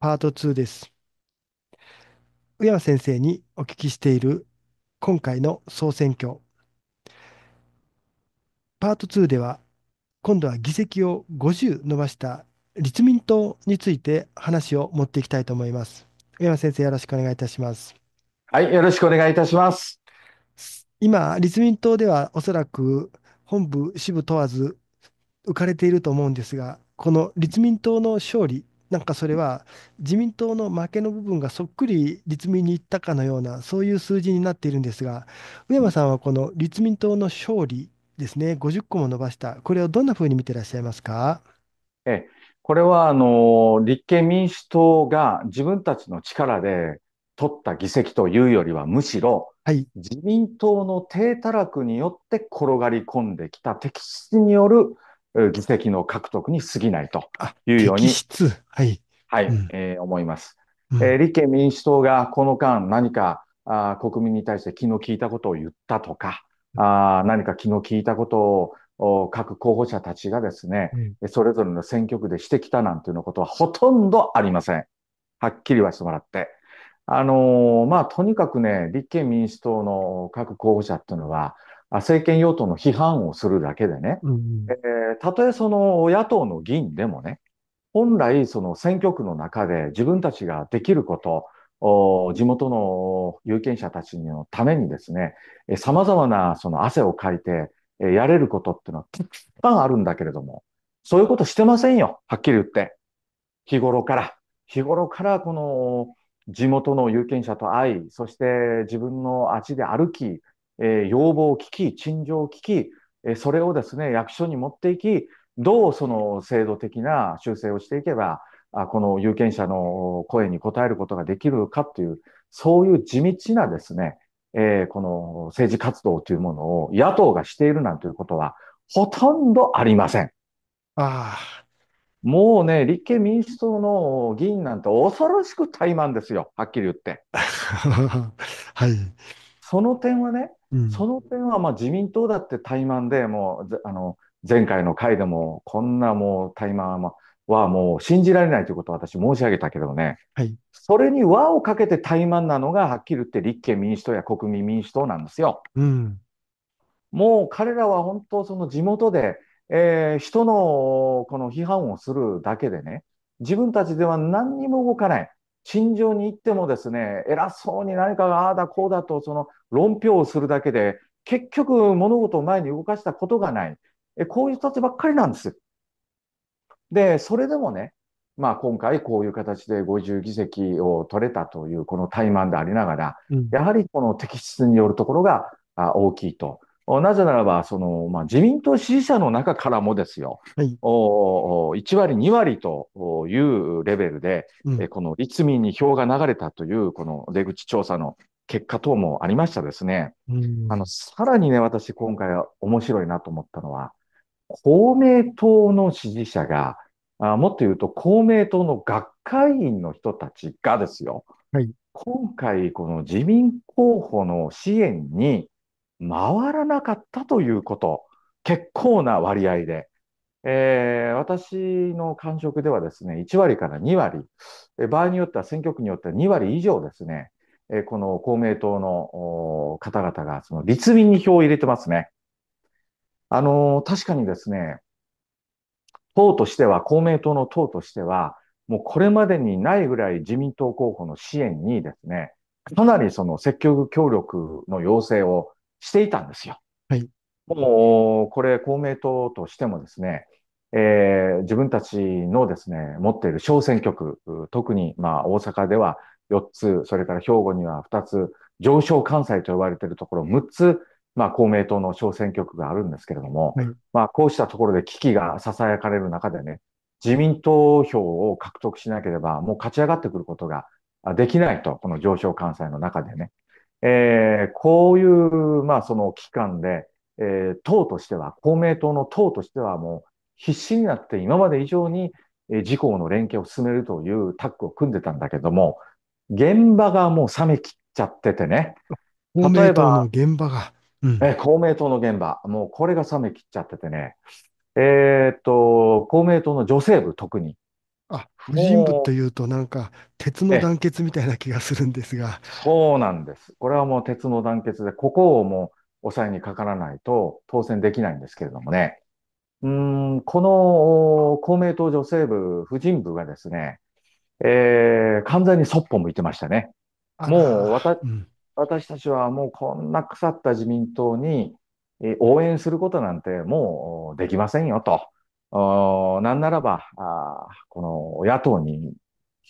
パート2です。上山先生にお聞きしている今回の総選挙。パート2では、今度は議席を50伸ばした立民党について話を持っていきたいと思います。上山先生、よろしくお願いいたします。はい、よろしくお願いいたします。今、立民党ではおそらく本部、支部問わず浮かれていると思うんですが、この立民党の勝利なんかそれは自民党の負けの部分がそっくり立民にいったかのような、そういう数字になっているんですが、上山さんはこの立民党の勝利ですね、50個も伸ばした、これをどんなふうに見てらっしゃいますか。えこれはあの立憲民主党が自分たちの力で取った議席というよりは、むしろ、はい、自民党の低たらくによって転がり込んできた敵質による議席の獲得に過ぎないというように、はい、はい、うん、えー、思います、うん、えー、立憲民主党がこの間何かあ国民に対して気の利いたことを言ったとか、あ何か気の利いたことを各候補者たちがですね、それぞれの選挙区でしてきたなんていうのことはほとんどありません。はっきりはしてもらって。あのー、まあ、とにかくね、立憲民主党の各候補者っていうのは、政権与党の批判をするだけでね、たとえその野党の議員でもね、本来その選挙区の中で自分たちができること、地元の有権者たちのためにですね、様々なその汗をかいてやれることっていうのはたくさんあるんだけれども、そういうことしてませんよ、はっきり言って。日頃から、日頃からこの地元の有権者と会い、そして自分の足で歩き、え要望を聞き、陳情を聞き、えそれをですね、役所に持っていき、どうその制度的な修正をしていけば、この有権者の声に応えることができるかという、そういう地道なですね、えこの政治活動というものを野党がしているなんていうことは、ほとんどありません。ああ。もうね、立憲民主党の議員なんて恐ろしく怠慢ですよ、はっきり言って。はい。その点はね、うん、その点はまあ自民党だって怠慢で、もうあの前回の回でも、こんなもう怠慢はもう信じられないということを私、申し上げたけどね、はい、それに輪をかけて怠慢なのが、はっきり言って立憲民主党や国民民主党なんですよ。うん、もう彼らは本当、その地元で、えー、人のこの批判をするだけでね、自分たちでは何にも動かない。陳情に行ってもですね、偉そうに何かがああだこうだとその論評をするだけで、結局物事を前に動かしたことがない。えこういう人たちばっかりなんです。で、それでもね、まあ、今回こういう形で50議席を取れたというこの怠慢でありながら、やはりこの適質によるところが大きいと。なぜならば、そのまあ、自民党支持者の中からもですよ、はい、お1割、2割というレベルで、うん、この立民に票が流れたという、この出口調査の結果等もありましたですね、うん、あのさらにね、私、今回は面白いなと思ったのは、公明党の支持者が、あもっと言うと公明党の学会員の人たちがですよ、はい、今回、この自民候補の支援に、回らなかったということ、結構な割合で、えー、私の感触ではですね、1割から2割、場合によっては選挙区によっては2割以上ですね、えこの公明党の方々がその立民に票を入れてますね。あの確かにですね、党としては、公明党の党としては、もうこれまでにないぐらい自民党候補の支援にですね、かなりその積極協力の要請をしていたんですよ。はい、もうこれ公明党としてもですね、えー、自分たちのですね持っている小選挙区特にまあ大阪では4つそれから兵庫には2つ上昇関西と呼ばれているところ6つ、まあ、公明党の小選挙区があるんですけれども、はい、まあ、こうしたところで危機がささやかれる中でね自民党票を獲得しなければもう勝ち上がってくることができないとこの上昇関西の中でねえー、こういう、まあ、その期間で、えー、党としては、公明党の党としてはもう必死になって今まで以上に、えー、自公の連携を進めるというタッグを組んでたんだけども、現場がもう冷めきっちゃっててね。例えば、現場が、うん、えー、公明党の現場、もうこれが冷めきっちゃっててね。えー、っと、公明党の女性部特に、あ、婦人部っていうとなんか鉄の団結みたいな気がするんですが、そうなんです。これはもう鉄の団結で、ここをもう抑えにかからないと当選できないんですけれどもね。うん、この公明党女性部、婦人部がですね、えー、完全にそっぽ向いてましたね。あもうわた、うん、私たちはもうこんな腐った自民党に、えー応援することなんてもうできませんよと。なんならば、この野党に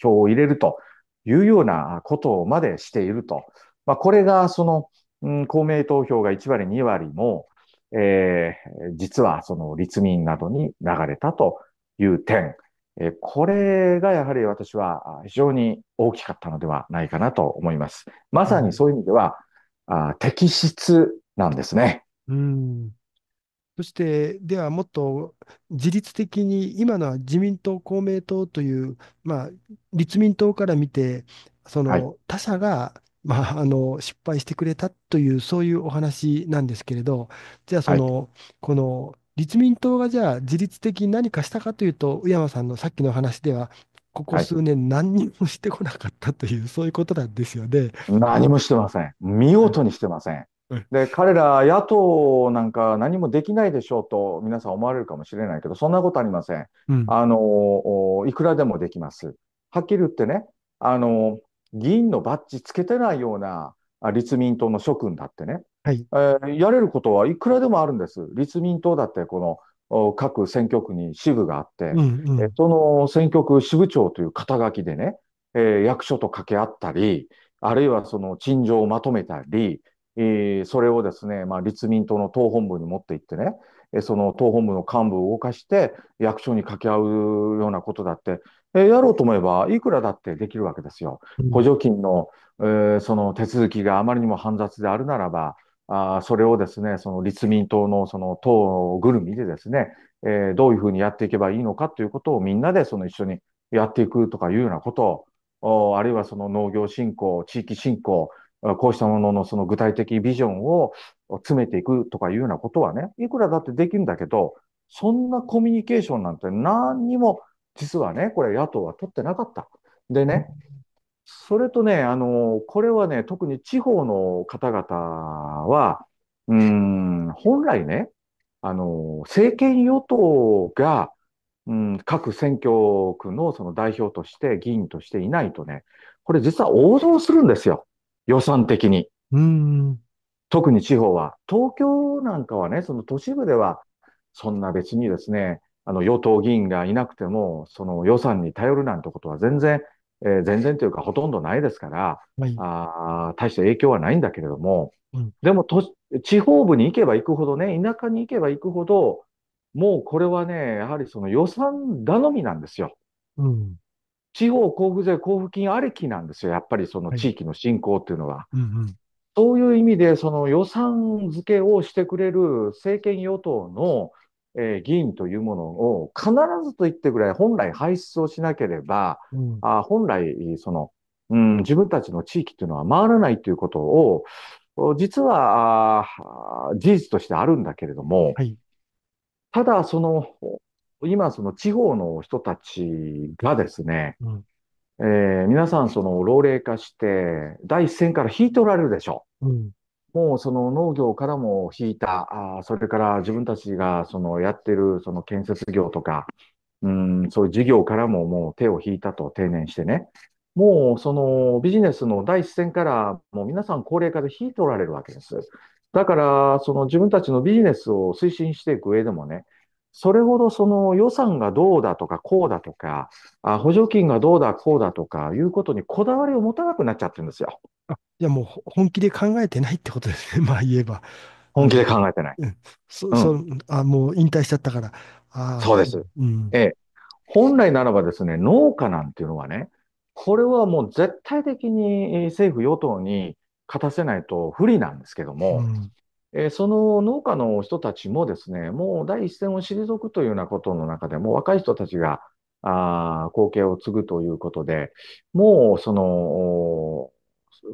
票を入れるというようなことまでしていると。まあ、これがその、公明投票が1割、2割も、えー、実はその立民などに流れたという点、えー、これがやはり私は非常に大きかったのではないかなと思います。まさにそういう意味では、適あ質なんですね。うんそして、ではもっと自律的に、今のは自民党、公明党という、まあ、立民党から見て、その他者が、まあ、あの失敗してくれたという、そういうお話なんですけれど、じゃあ、そはい。の、この立民党がじゃあ自律的に何かしたかというと、宇山さんのさっきの話では、ここ数年、何にもしてこなかったという、そういうことなんですよね。何もしてません。見事にしてません。で彼ら野党なんか何もできないでしょうと皆さん思われるかもしれないけどそんなことありません、あのいくらでもできますはっきり言ってねあの議員のバッジつけてないような立民党の諸君だってね、はいえー、やれることはいくらでもあるんです立民党だってこの各選挙区に支部があって、えー、その選挙区支部長という肩書きでね、えー、役所と掛け合ったりあるいはその陳情をまとめたりえー、それをですね、まあ、立民党の党本部に持って行ってね、えその党本部の幹部を動かして役所に掛け合うようなことだって、えー、やろうと思えばいくらだってできるわけですよ。補助金の、えー、その手続きがあまりにも煩雑であるならば、あそれをですね、その立民党のその党ぐるみでですね、えー、どういうふうにやっていけばいいのかということをみんなでその一緒にやっていくとかいうようなことを、あるいはその農業振興、地域振興、こうしたもののその具体的ビジョンを詰めていくとかいうようなことはね、いくらだってできるんだけど、そんなコミュニケーションなんて何にも実はね、これ野党は取ってなかった。でね、それとね、あの、これはね、特に地方の方々は、うん、本来ね、あの、政権与党が、うん、各選挙区のその代表として、議員としていないとね、これ実は応答するんですよ。予算的に。うん特に地方は。東京なんかはね、その都市部では、そんな別にですね、あの、与党議員がいなくても、その予算に頼るなんてことは全然、えー、全然というかほとんどないですから、はい、あ大して影響はないんだけれども、うん、でもと地方部に行けば行くほどね、田舎に行けば行くほど、もうこれはね、やはりその予算頼みなんですよ。うん、地方交付税、交付金ありきなんですよ、やっぱりその地域の振興っていうのは。はいうんうんそういう意味で、その予算付けをしてくれる政権与党の、えー、議員というものを必ずと言ってくらい本来排出をしなければ、うん、あ本来その、うん、自分たちの地域というのは回らないということを、実は事実としてあるんだけれども、はい、ただその今、その地方の人たちがですね、うん、えー、皆さん、その老齢化して、第一線から引いておられるでしょう。うん、もうその農業からも引いた、あそれから自分たちがそのやってるその建設業とか、うん、そういう事業からももう手を引いたと定年してね。もうそのビジネスの第一線からもう皆さん高齢化で引いておられるわけです。だから、その自分たちのビジネスを推進していく上でもね、それほどその予算がどうだとかこうだとか、あ補助金がどうだこうだとかいうことにこだわりを持たなくなっちゃってるんですよ。いやもう本気で考えてないってことですね、まあ言えば。本気で考えてない。あもう引退しちゃったから。あそうです、うん、ええ。本来ならばですね、農家なんていうのはね、これはもう絶対的に政府・与党に勝たせないと不利なんですけども、うん、えその農家の人たちもですね、もう第一線を退くというようなことの中でも若い人たちがあ後継を継ぐということで、もうその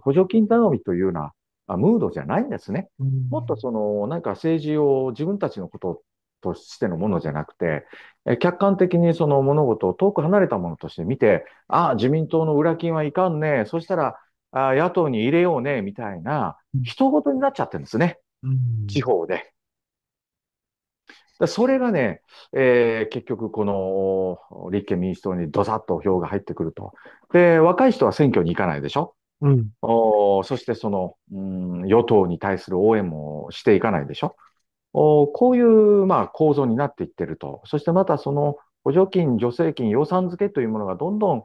補助金頼みというようなムードじゃないんですね。もっとそのなんか政治を自分たちのこととしてのものじゃなくて、客観的にその物事を遠く離れたものとして見て、ああ、自民党の裏金はいかんね、そしたらあ野党に入れようね、みたいな、人事になっちゃってるんですね。地方で。それがね、えー、結局、この立憲民主党にどさっと票が入ってくると。で、若い人は選挙に行かないでしょ。うん、おそしてその、うん、与党に対する応援もしていかないでしょ。おこういう、まあ、構造になっていってると。そしてまたその補助金、助成金、予算付けというものがどんどん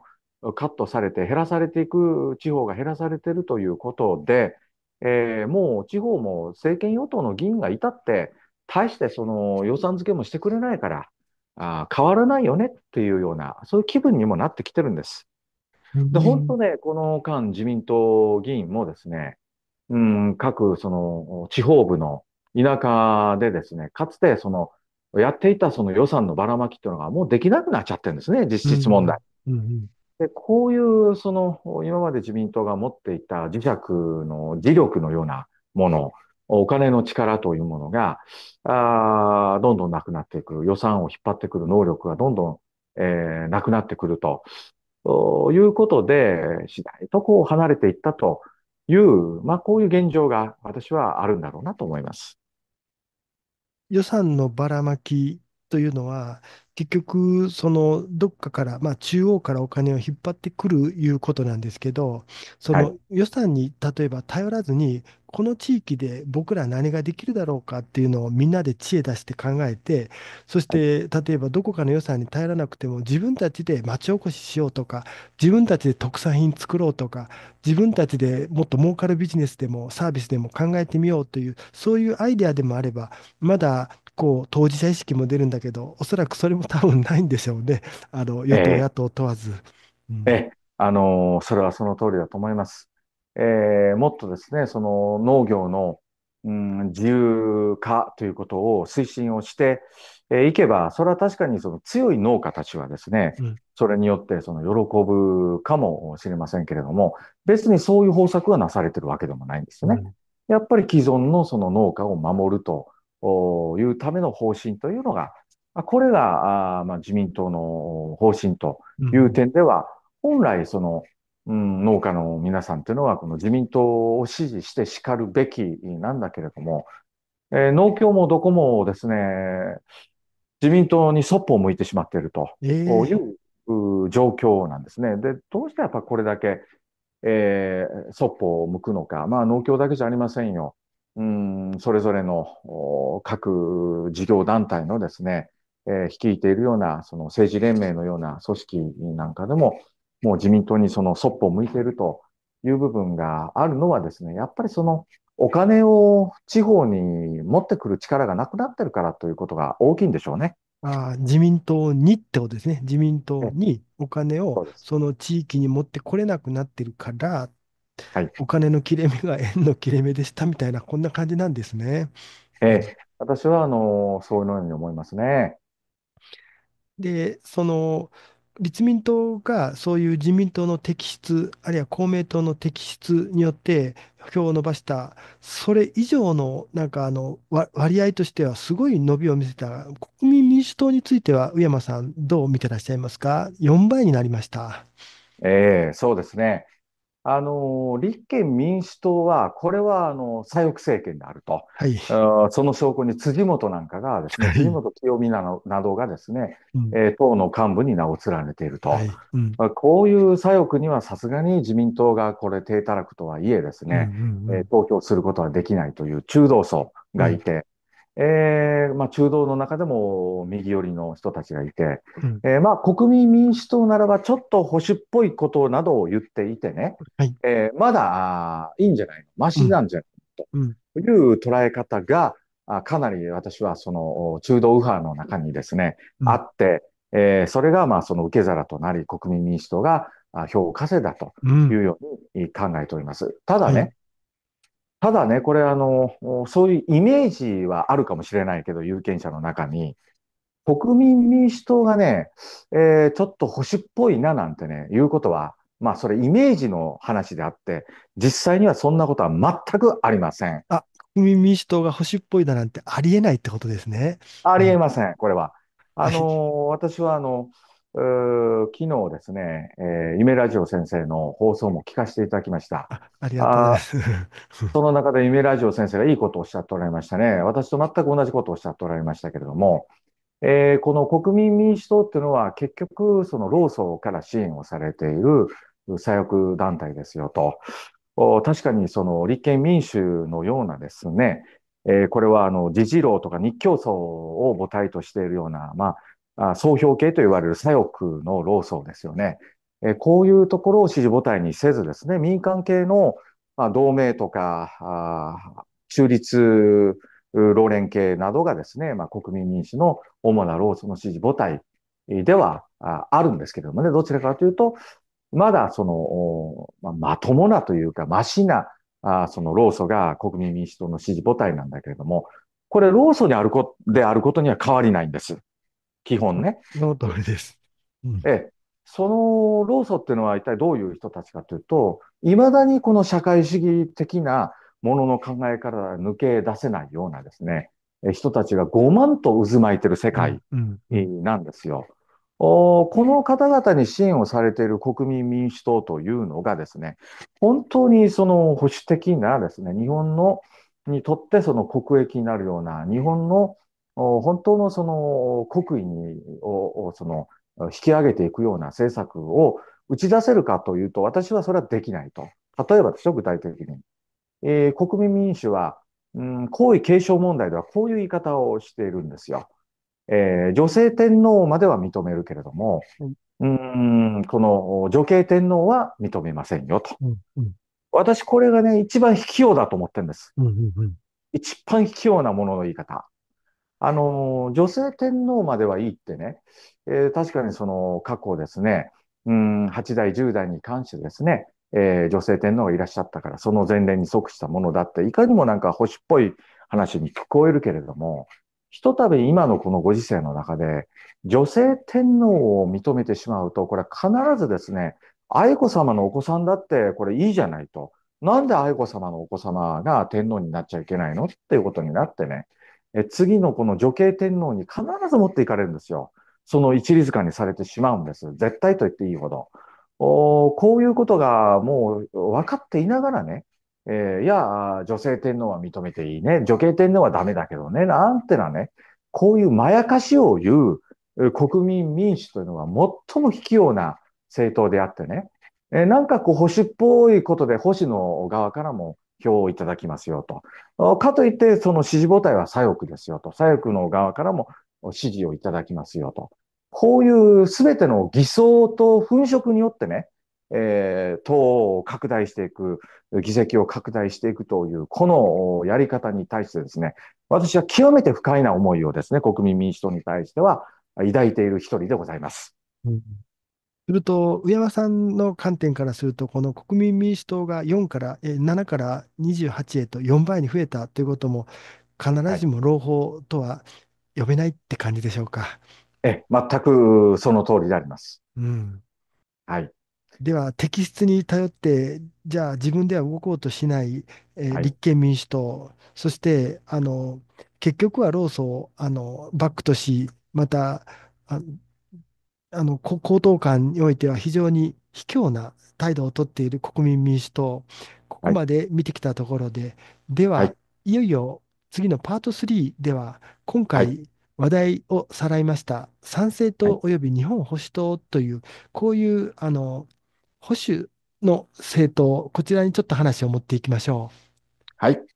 カットされて減らされていく、地方が減らされているということで、えー、もう地方も政権与党の議員がいたって、大してその予算付けもしてくれないから、あ変わらないよねっていうような、そういう気分にもなってきてるんです。で、本当ね、この間、自民党議員もですね、うん、各その地方部の田舎でですね、かつてそのやっていたその予算のばらまきっていうのがもうできなくなっちゃってるんですね、実質問題。うんうんうんでこういうその今まで自民党が持っていた磁石の磁力のようなもの、お金の力というものが、あどんどんなくなってくる、予算を引っ張ってくる能力がどんどん、えー、なくなってくるということで、次第とこう離れていったという、まあ、こういう現状が私はあるんだろうなと思います。予算のばらまきというのは、結局、そのどっかから、まあ、中央からお金を引っ張ってくるいうことなんですけど、その予算に例えば頼らずに、この地域で僕ら何ができるだろうかっていうのをみんなで知恵出して考えて、そして例えばどこかの予算に頼らなくても自分たちで町おこししようとか、自分たちで特産品作ろうとか、自分たちでもっと儲かるビジネスでもサービスでも考えてみようという、そういうアイデアでもあれば、まだ構当事者意識も出るんだけど、おそらくそれも多分ないんでしょうね。あの、与党、野党問わず。えーうん、え、あの、それはその通りだと思います。えー、もっとですね、その農業の、うん、自由化ということを推進をして、えー、いけば、それは確かにその強い農家たちはですね、うん、それによってその喜ぶかもしれませんけれども、別にそういう方策はなされてるわけでもないんですよね。うん、やっぱり既存のその農家を守るというための方針というのが、これが、まあ、自民党の方針という点では、うん、本来その、うん、農家の皆さんというのは、この自民党を支持して叱るべきなんだけれども、えー、農協もどこもですね、自民党にそっぽを向いてしまっているという状況なんですね。で、どうしてやっぱこれだけ、えー、そっぽを向くのか、まあ農協だけじゃありませんよ。うんそれぞれの各事業団体のですね、えー、率いているようなその政治連盟のような組織なんかでも、もう自民党にそのそっぽを向いているという部分があるのはですね、やっぱりそのお金を地方に持ってくる力がなくなってるからということが大きいんでしょうね。あ自民党にってことですね。自民党にお金をその地域に持ってこれなくなってるからっはい、お金の切れ目が円の切れ目でしたみたいな、こんな感じなんですね。ええ、私はあのそういうように思いますね。で、その立民党がそういう自民党の摘出、あるいは公明党の摘出によって票を伸ばした、それ以上のなんかあの割合としてはすごい伸びを見せた、国民民主党については、上山さん、どう見てらっしゃいますか、4倍になりました。ええ、そうですね。あの立憲民主党は、これはあの左翼政権であると、はい、その証拠に辻元なんかがですね、辻元清美などなどがですね、うん、え党の幹部に名を連ねていると、はいうん、こういう左翼にはさすがに自民党がこれ、低たらくとはいえ、ですね、うんうんうん、え投票することはできないという中道層がいて、えーまあ、中道の中でも右寄りの人たちがいて、うん、えー、まあ、国民民主党ならばちょっと保守っぽいことなどを言っていてね、はいえー、まだいいんじゃないの、ましなんじゃないの、うん、という捉え方が、あかなり私はその中道右派の中にですね、うん、あって、えー、それがまあその受け皿となり、国民民主党が票を稼いだというように考えております。ただね、はいただね、これあの、そういうイメージはあるかもしれないけど、有権者の中に、国民民主党がね、えー、ちょっと保守っぽいななんてね、いうことは、まあ、それイメージの話であって、実際にはそんなことは全くありません。あ、国民民主党が保守っぽいだなんてありえないってことですね。ありえません、これは。あのー、私はあの、昨日ですね、えー、夢ラジオ先生の放送も聞かせていただきました。あありがとうございます。その中で夢ラジオ先生がいいことをおっしゃっておられましたね。私と全く同じことをおっしゃっておられましたけれども、えー、この国民民主党っていうのは結局その労組から支援をされている左翼団体ですよと。確かにその立憲民主のようなですね、えー、これはあの自治労とか日教組を母体としているような、まあ、あ総評系と言われる左翼の労組ですよね。えこういうところを支持母体にせずですね、民間系の、まあ、同盟とか、中立老連系などがですね、まあ、国民民主の主な労組の支持母体ではあるんですけれどもね、どちらかというと、まだその、まあ、まともなというか、ましな、あその労組が国民民主党の支持母体なんだけれども、これ労組にあるこ、であることには変わりないんです。基本ね。の通りです。うん、えその労組っていうのは一体どういう人たちかというと、いまだにこの社会主義的なものの考えから抜け出せないようなですね、人たちが5万と渦巻いてる世界なんですよ。この方々に支援をされている国民民主党というのがですね、本当にその保守的なですね、日本のにとってその国益になるような、日本の本当のその国威にをその引き上げていくような政策を打ち出せるかというと、私はそれはできないと。例えばですよ、具体的に。えー、国民民主は、うん、皇位継承問題ではこういう言い方をしているんですよ。えー、女性天皇までは認めるけれども、うん、この女系天皇は認めませんよと。うんうん、私、これがね、一番卑怯だと思ってるんです。うんうんうん、一番卑怯なものの言い方。あの、女性天皇まではいいってね、えー、確かにその過去ですね、うん、8代、10代に関してですね、えー、女性天皇がいらっしゃったから、その前例に即したものだって、いかにもなんか星っぽい話に聞こえるけれども、ひとたび今のこのご時世の中で、女性天皇を認めてしまうと、これは必ずですね、愛子様のお子さんだって、これいいじゃないと。なんで愛子様のお子様が天皇になっちゃいけないのっていうことになってね、え次のこの女系天皇に必ず持っていかれるんですよ。その一律化にされてしまうんです。絶対と言っていいほど。おこういうことがもう分かっていながらね、えー、いや、女性天皇は認めていいね。女系天皇はダメだけどね。なんてなね、こういうまやかしを言う国民民主というのは最も卑怯な政党であってね。えー、なんかこう保守っぽいことで保守の側からも票をいただきますよと。かといって、その支持母体は左翼ですよと。左翼の側からも支持をいただきますよと。こういうすべての偽装と粉飾によってね、えー、党を拡大していく、議席を拡大していくという、このやり方に対してですね、私は極めて不快な思いをですね、国民民主党に対しては抱いている一人でございます。うんすると、上山さんの観点からすると、この国民民主党が4からえ7から28へと4倍に増えたということも、必ずしも朗報とは呼べないって感じでしょうか。え、全くその通りであります。うん、はい。では、適切に頼って、じゃあ自分では動こうとしない、えーはい。立憲民主党、そしてあの結局は労組をあのバックとし、またああの、こ高等官においては非常に卑怯な態度をとっている国民民主党、ここまで見てきたところで、ではい。よいよ次のパート3では、今回話題をさらいました、参政党および日本保守党という、こういうあの保守の政党、こちらにちょっと話を持っていきましょう。はい。